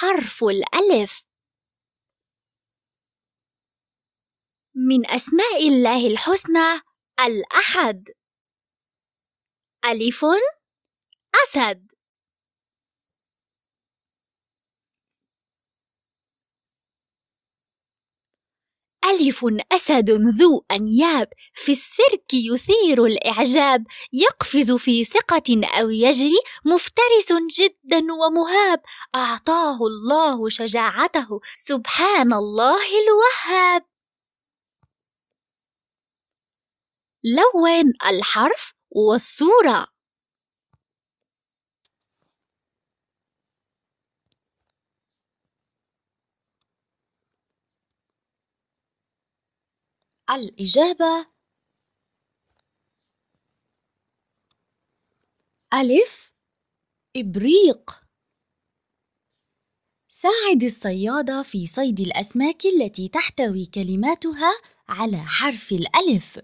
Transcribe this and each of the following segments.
حرف الألف من أسماء الله الحسنى الأحد ألف أسد ألف أسد ذو أنياب في السيرك يثير الإعجاب يقفز في ثقة أو يجري مفترس جدا ومهاب أعطاه الله شجاعته سبحان الله الوهاب لون الحرف والصورة الإجابة ألف إبريق ساعد الصيادة في صيد الأسماك التي تحتوي كلماتها على حرف الألف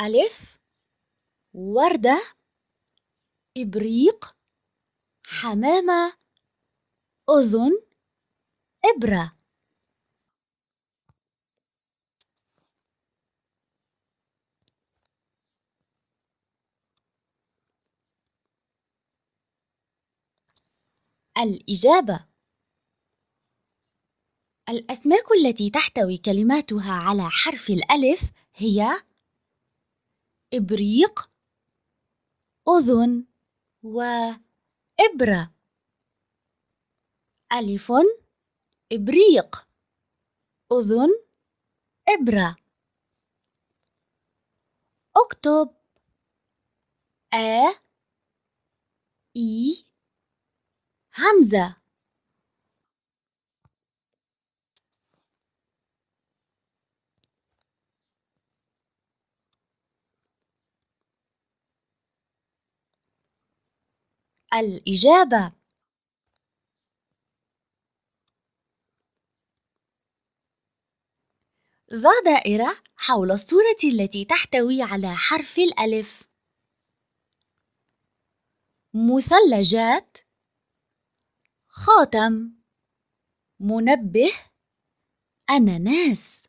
ألف وردة إبريق حمامة أذن إبرة الإجابة الأسماك التي تحتوي كلماتها على حرف الألف هي إبريق أذن وإبرة ألف إبريق أذن إبرة اكتب أ إي همزة الإجابة ضع دائرة حول الصورة التي تحتوي على حرف الألف مثلجات خاتم منبه أناناس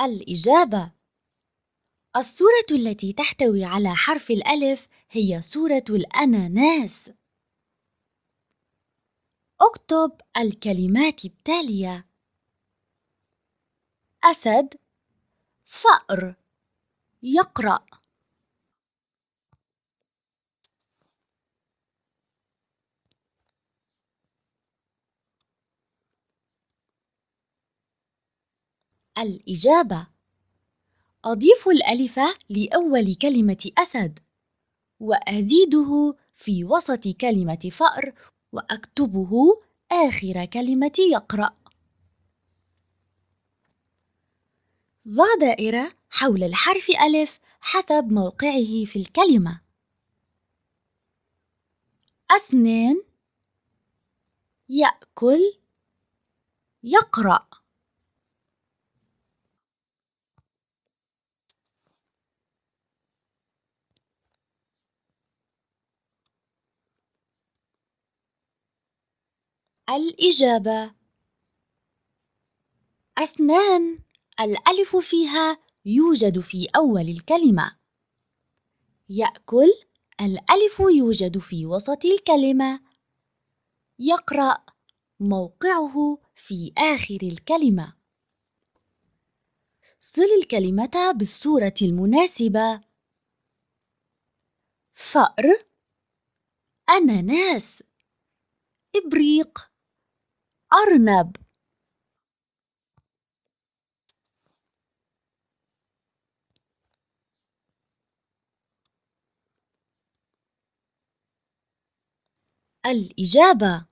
الإجابة الصورة التي تحتوي على حرف الألف هي صورة الأناناس اكتب الكلمات التالية أسد فأر يقرأ الإجابة أضيف الألف لأول كلمة أسد وأزيده في وسط كلمة فأر وأكتبه آخر كلمة يقرأ ضع دائرة حول الحرف ألف حسب موقعه في الكلمة أسنان يأكل يقرأ الإجابة أسنان الألف فيها يوجد في أول الكلمة يأكل الألف يوجد في وسط الكلمة يقرأ موقعه في آخر الكلمة صل الكلمة بالصورة المناسبة فأر أناناس إبريق أرنب الإجابة